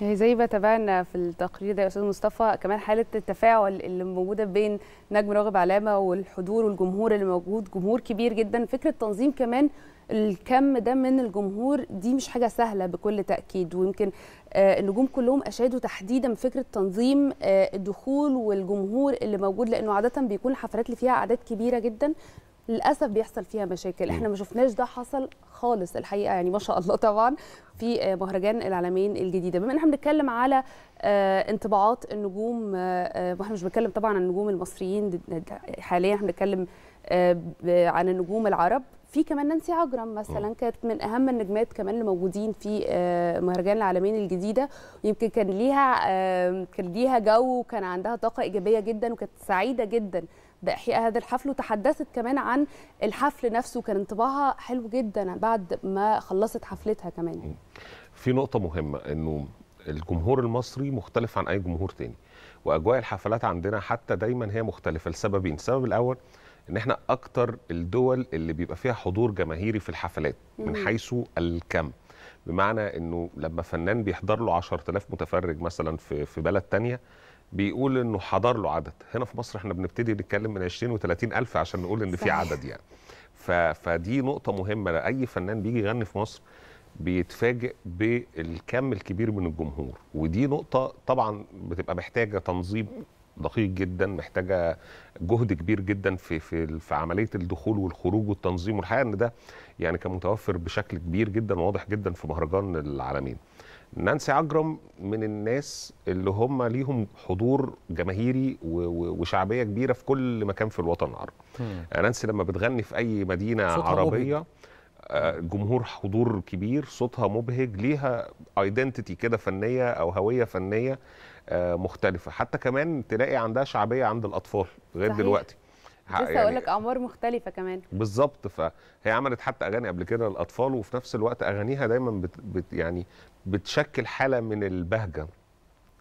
يعني زي ما تابعنا في التقرير ده يا استاذ مصطفى كمان حاله التفاعل اللي موجوده بين نجم راغب علامه والحضور والجمهور اللي موجود جمهور كبير جدا فكره تنظيم كمان الكم ده من الجمهور دي مش حاجه سهله بكل تاكيد ويمكن آه، النجوم كلهم اشادوا تحديدا فكره تنظيم آه، الدخول والجمهور اللي موجود لانه عاده بيكون الحفلات اللي فيها اعداد كبيره جدا للاسف بيحصل فيها مشاكل احنا ما شفناش ده حصل خالص الحقيقه يعني ما شاء الله طبعا في آه، مهرجان العالمين الجديده بما ان احنا بنتكلم على آه، انطباعات النجوم آه، واحنا مش بنتكلم طبعا عن النجوم المصريين حاليا احنا بنتكلم عن النجوم العرب في كمان نانسي عجرم مثلا آه. كانت من اهم النجمات كمان اللي موجودين في آه، مهرجان العالمين الجديده يمكن كان ليها كان ليها جو وكان عندها طاقه ايجابيه جدا وكانت سعيده جدا باحياء هذا الحفل وتحدثت كمان عن الحفل نفسه كان انطباعها حلو جدا بعد ما خلصت حفلتها كمان في نقطه مهمه انه الجمهور المصري مختلف عن اي جمهور تاني واجواء الحفلات عندنا حتى دايما هي مختلفه لسببين السبب الاول ان احنا اكتر الدول اللي بيبقى فيها حضور جماهيري في الحفلات من حيث الكم بمعنى انه لما فنان بيحضر له 10000 متفرج مثلا في في بلد ثانيه بيقول انه حضر له عدد هنا في مصر احنا بنبتدي نتكلم من 20 و30 الف عشان نقول ان في عدد يعني ف... فدي نقطه مهمه لاي فنان بيجي يغني في مصر بيتفاجئ بالكم الكبير من الجمهور ودي نقطه طبعا بتبقى محتاجه تنظيم دقيق جدا محتاجه جهد كبير جدا في في في عمليه الدخول والخروج والتنظيم والحقيقه ان ده يعني كان متوفر بشكل كبير جدا واضح جدا في مهرجان العالمين. نانسي عجرم من الناس اللي هم ليهم حضور جماهيري وشعبيه كبيره في كل مكان في الوطن العربي. نانسي لما بتغني في اي مدينه عربيه جمهور حضور كبير صوتها مبهج ليها ايدنتيتي كده فنيه او هويه فنيه آه، مختلفه حتى كمان تلاقي عندها شعبيه عند الاطفال لغايه دلوقتي لسه يعني اقول لك اعمار مختلفه كمان بالظبط فهي عملت حتى اغاني قبل كده للاطفال وفي نفس الوقت اغانيها دايما بت بت يعني بتشكل حاله من البهجه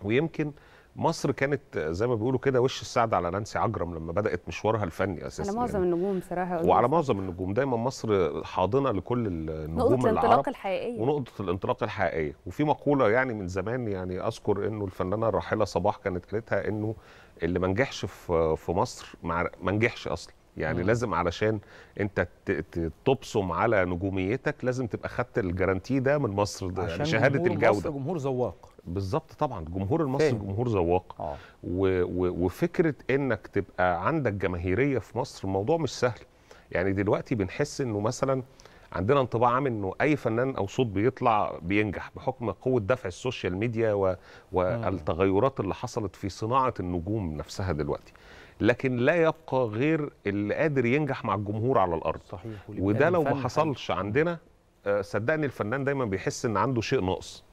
ويمكن مصر كانت زي ما بيقولوا كده وش السعد على نانسي عجرم لما بدات مشوارها الفني اساسا على معظم يعني. النجوم صراحه وعلى معظم النجوم دايما مصر حاضنه لكل النجوم نقطه الانطلاق الحقيقيه ونقطه الانطلاق الحقيقيه وفي مقوله يعني من زمان يعني اذكر انه الفنانه الراحله صباح كانت قالتها انه اللي ما نجحش في مصر ما نجحش اصلا يعني مم. لازم علشان انت تبصم على نجوميتك لازم تبقى خدت الجارانتي ده من مصر ده يعني عشان شهاده جمهور الجوده مصر جمهور ذواق بالظبط طبعا جمهور المصري جمهور ذواق آه. وفكره انك تبقى عندك جماهيريه في مصر الموضوع مش سهل يعني دلوقتي بنحس انه مثلا عندنا انطباع عام انه اي فنان او صوت بيطلع بينجح بحكم قوه دفع السوشيال ميديا و... والتغيرات اللي حصلت في صناعه النجوم نفسها دلوقتي لكن لا يبقى غير اللي قادر ينجح مع الجمهور على الارض صحيح وده لو ما حصلش عندنا آه، صدقني الفنان دايما بيحس ان عنده شيء ناقص